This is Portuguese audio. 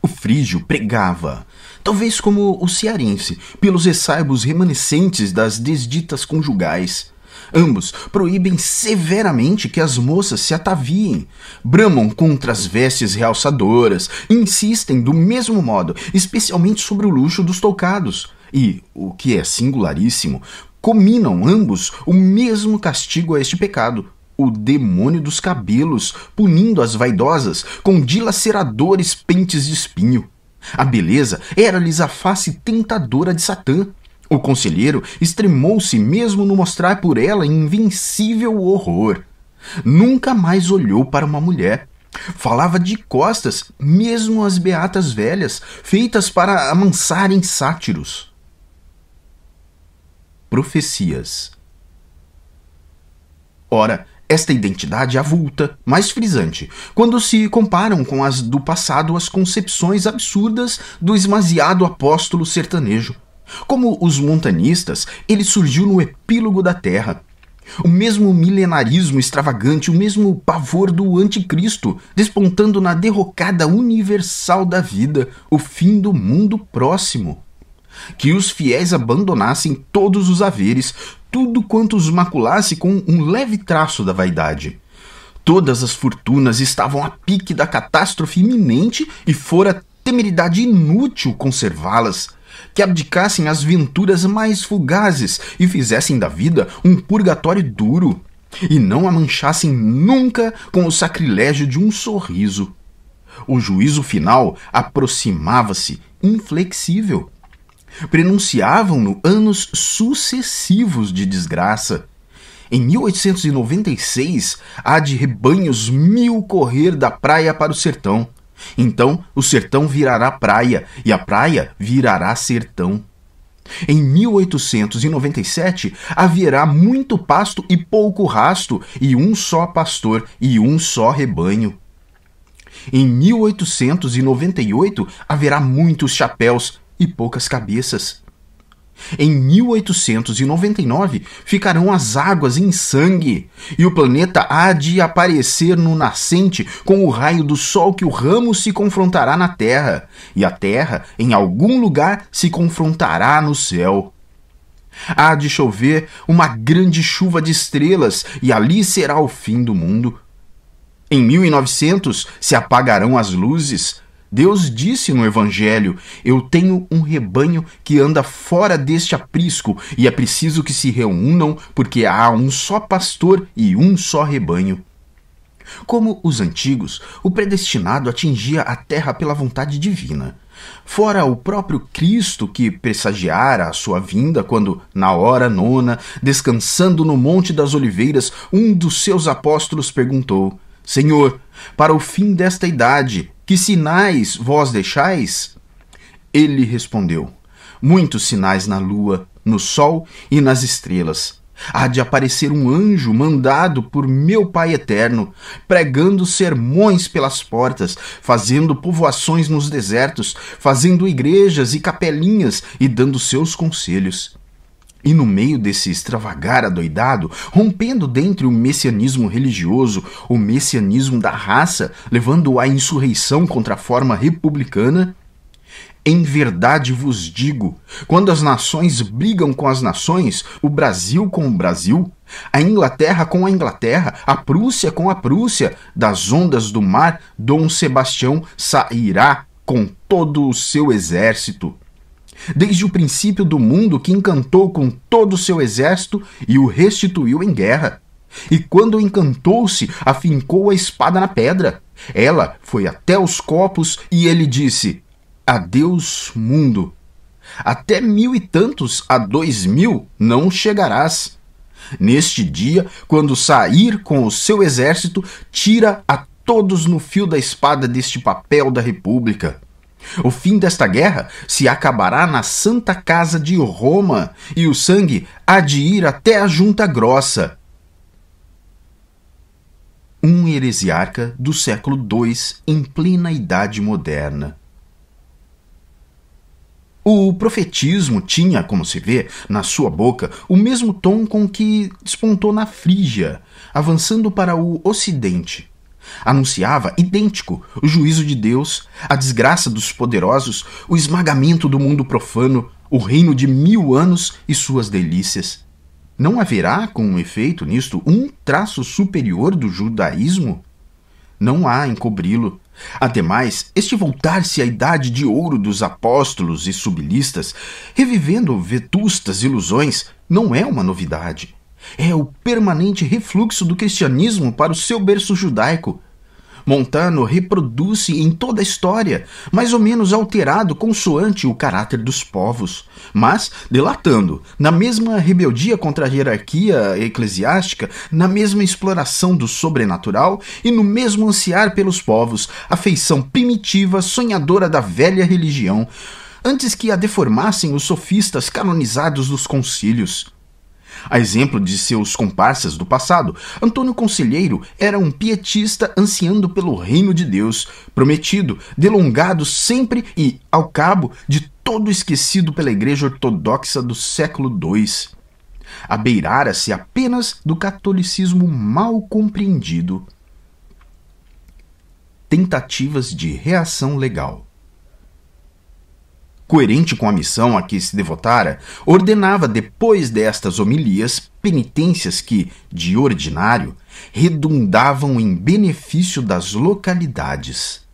O frígio pregava, talvez como o cearense, pelos ressaibos remanescentes das desditas conjugais. Ambos proíbem severamente que as moças se ataviem, bramam contra as vestes realçadoras, insistem do mesmo modo, especialmente sobre o luxo dos toucados, e, o que é singularíssimo, cominam ambos o mesmo castigo a este pecado, o demônio dos cabelos, punindo as vaidosas com dilaceradores pentes de espinho. A beleza era-lhes a face tentadora de Satã. O conselheiro extremou-se mesmo no mostrar por ela invencível horror. Nunca mais olhou para uma mulher. Falava de costas, mesmo as beatas velhas, feitas para amansarem sátiros. Profecias. Ora, esta identidade avulta, mais frisante, quando se comparam com as do passado as concepções absurdas do esmaziado apóstolo sertanejo. Como os montanistas, ele surgiu no epílogo da Terra, o mesmo milenarismo extravagante, o mesmo pavor do anticristo, despontando na derrocada universal da vida, o fim do mundo próximo. Que os fiéis abandonassem todos os haveres, tudo quanto os maculasse com um leve traço da vaidade. Todas as fortunas estavam a pique da catástrofe iminente e fora temeridade inútil conservá-las, que abdicassem às venturas mais fugazes e fizessem da vida um purgatório duro, e não a manchassem nunca com o sacrilégio de um sorriso. O juízo final aproximava-se, inflexível prenunciavam-no anos sucessivos de desgraça. Em 1896, há de rebanhos mil correr da praia para o sertão. Então o sertão virará praia e a praia virará sertão. Em 1897 haverá muito pasto e pouco rasto, e um só pastor e um só rebanho. Em 1898 haverá muitos chapéus e poucas cabeças. Em 1899 ficarão as águas em sangue, e o planeta há de aparecer no nascente com o raio do Sol que o ramo se confrontará na Terra, e a Terra, em algum lugar, se confrontará no céu. Há de chover uma grande chuva de estrelas, e ali será o fim do mundo. Em 1900 se apagarão as luzes, Deus disse no Evangelho: Eu tenho um rebanho que anda fora deste aprisco, e é preciso que se reúnam, porque há um só pastor e um só rebanho. Como os antigos, o predestinado atingia a terra pela vontade divina. Fora o próprio Cristo que pressagiara a sua vinda quando, na hora nona, descansando no Monte das Oliveiras, um dos seus apóstolos perguntou: Senhor, para o fim desta idade, que sinais vós deixais? Ele respondeu: Muitos sinais na lua, no sol e nas estrelas. Há de aparecer um anjo mandado por meu Pai eterno, pregando sermões pelas portas, fazendo povoações nos desertos, fazendo igrejas e capelinhas e dando seus conselhos. E no meio desse extravagar adoidado, rompendo dentre o messianismo religioso, o messianismo da raça, levando à insurreição contra a forma republicana, em verdade vos digo: quando as nações brigam com as nações, o Brasil com o Brasil, a Inglaterra com a Inglaterra, a Prússia com a Prússia, das ondas do mar, Dom Sebastião sairá com todo o seu exército desde o princípio do mundo que encantou com todo o seu exército e o restituiu em guerra. E quando encantou-se, afincou a espada na pedra. Ela foi até os copos e ele disse: Adeus, mundo. Até mil e tantos a dois mil não chegarás. Neste dia, quando sair com o seu exército, tira a todos no fio da espada deste papel da República. O fim desta guerra se acabará na Santa Casa de Roma e o sangue há de ir até a Junta Grossa. Um heresiarca do século II em plena Idade Moderna. O profetismo tinha, como se vê, na sua boca o mesmo tom com que despontou na Frígia, avançando para o Ocidente. Anunciava, idêntico, o juízo de Deus, a desgraça dos poderosos, o esmagamento do mundo profano, o reino de mil anos e suas delícias. Não haverá, com efeito, nisto um traço superior do judaísmo? Não há encobri-lo. Ademais, este voltar-se à idade de ouro dos apóstolos e subilistas, revivendo vetustas ilusões, não é uma novidade é o permanente refluxo do cristianismo para o seu berço judaico. Montano reproduz-se em toda a história, mais ou menos alterado consoante o caráter dos povos, mas delatando, na mesma rebeldia contra a hierarquia eclesiástica, na mesma exploração do sobrenatural e no mesmo ansiar pelos povos, a feição primitiva, sonhadora da velha religião, antes que a deformassem os sofistas canonizados dos concílios. A exemplo de seus comparsas do passado, Antônio Conselheiro era um pietista ansiando pelo reino de Deus, prometido, delongado sempre e, ao cabo, de todo esquecido pela Igreja Ortodoxa do século II. Abeirara-se apenas do catolicismo mal compreendido. Tentativas de reação legal coerente com a missão a que se devotara, ordenava depois destas homilias penitências que, de ordinário, redundavam em benefício das localidades.